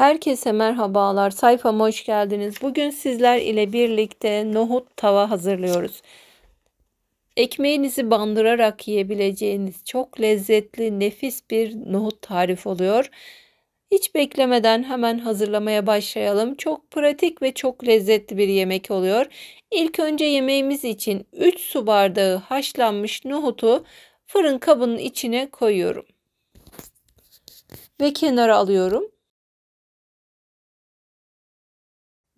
Herkese merhabalar. Sayfama hoş geldiniz. Bugün sizler ile birlikte nohut tava hazırlıyoruz. Ekmeğinizi bandırarak yiyebileceğiniz çok lezzetli, nefis bir nohut tarifi oluyor. Hiç beklemeden hemen hazırlamaya başlayalım. Çok pratik ve çok lezzetli bir yemek oluyor. İlk önce yemeğimiz için 3 su bardağı haşlanmış nohutu fırın kabının içine koyuyorum. Ve kenara alıyorum.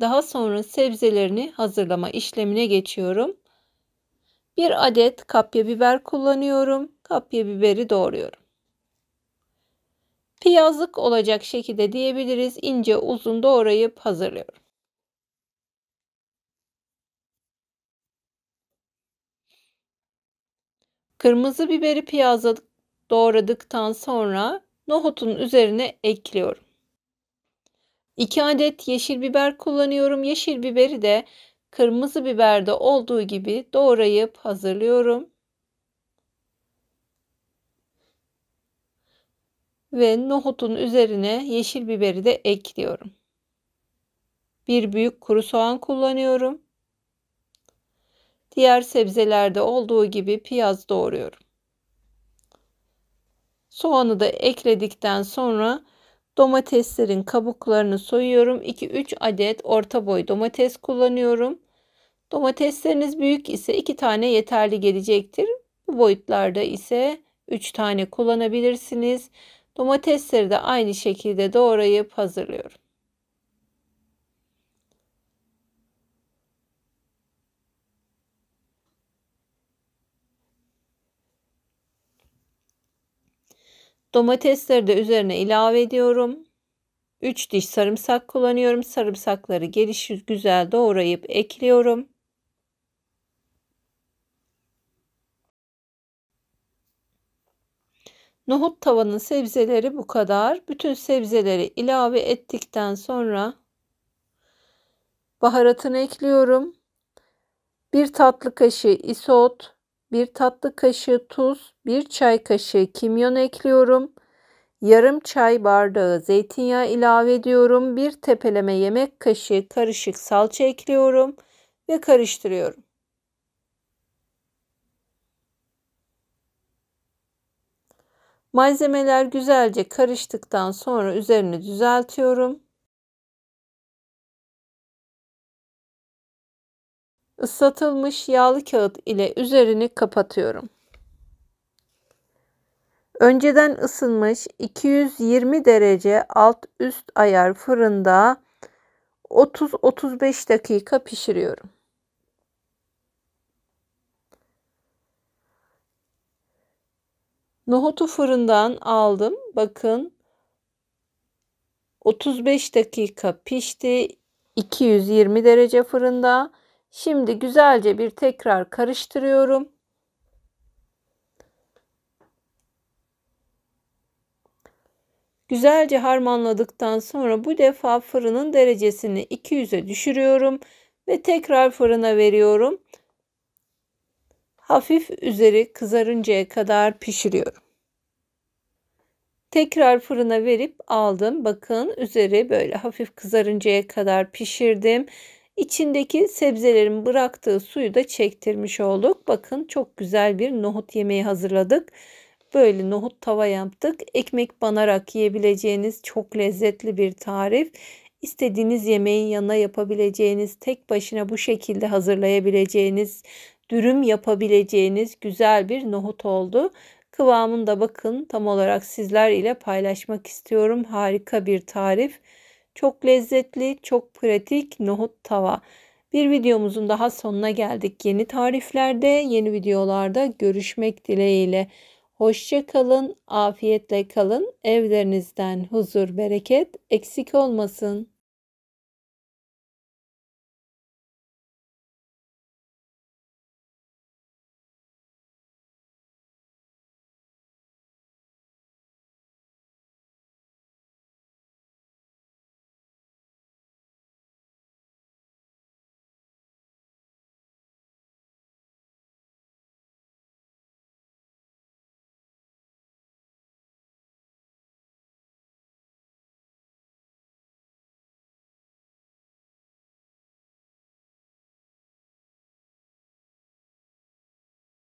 Daha sonra sebzelerini hazırlama işlemine geçiyorum. Bir adet kapya biber kullanıyorum. Kapya biberi doğruyorum. Piyazlık olacak şekilde diyebiliriz. İnce uzun doğrayıp hazırlıyorum. Kırmızı biberi piyazladık doğradıktan sonra nohutun üzerine ekliyorum. 2 adet yeşil biber kullanıyorum. Yeşil biberi de kırmızı biberde olduğu gibi doğrayıp hazırlıyorum. Ve nohutun üzerine yeşil biberi de ekliyorum. Bir büyük kuru soğan kullanıyorum. Diğer sebzelerde olduğu gibi piyaz doğruyorum. Soğanı da ekledikten sonra Domateslerin kabuklarını soyuyorum. 2-3 adet orta boy domates kullanıyorum. Domatesleriniz büyük ise 2 tane yeterli gelecektir. Bu boyutlarda ise 3 tane kullanabilirsiniz. Domatesleri de aynı şekilde doğrayıp hazırlıyorum. Domatesleri de üzerine ilave ediyorum. 3 diş sarımsak kullanıyorum. Sarımsakları geliş güzel doğrayıp ekliyorum. Nohut tavanın sebzeleri bu kadar. Bütün sebzeleri ilave ettikten sonra baharatını ekliyorum. 1 tatlı kaşığı isot, 1 tatlı kaşığı tuz, 1 çay kaşığı kimyon ekliyorum. Yarım çay bardağı zeytinyağı ilave ediyorum. 1 tepeleme yemek kaşığı karışık salça ekliyorum ve karıştırıyorum. Malzemeler güzelce karıştıktan sonra üzerini düzeltiyorum. ıslatılmış yağlı kağıt ile üzerini kapatıyorum. Önceden ısınmış 220 derece alt üst ayar fırında 30-35 dakika pişiriyorum. Nohutu fırından aldım. Bakın 35 dakika pişti. 220 derece fırında. Şimdi güzelce bir tekrar karıştırıyorum. Güzelce harmanladıktan sonra bu defa fırının derecesini 200'e düşürüyorum ve tekrar fırına veriyorum. Hafif üzeri kızarıncaya kadar pişiriyorum. Tekrar fırına verip aldım. Bakın üzeri böyle hafif kızarıncaya kadar pişirdim İçindeki sebzelerin bıraktığı suyu da çektirmiş olduk. Bakın çok güzel bir nohut yemeği hazırladık. Böyle nohut tava yaptık. Ekmek banarak yiyebileceğiniz çok lezzetli bir tarif. İstediğiniz yemeğin yanına yapabileceğiniz, tek başına bu şekilde hazırlayabileceğiniz, dürüm yapabileceğiniz güzel bir nohut oldu. Kıvamını da bakın tam olarak sizler ile paylaşmak istiyorum. Harika bir tarif. Çok lezzetli, çok pratik nohut tava. Bir videomuzun daha sonuna geldik. Yeni tariflerde, yeni videolarda görüşmek dileğiyle. Hoşça kalın, afiyetle kalın. Evlerinizden huzur, bereket eksik olmasın.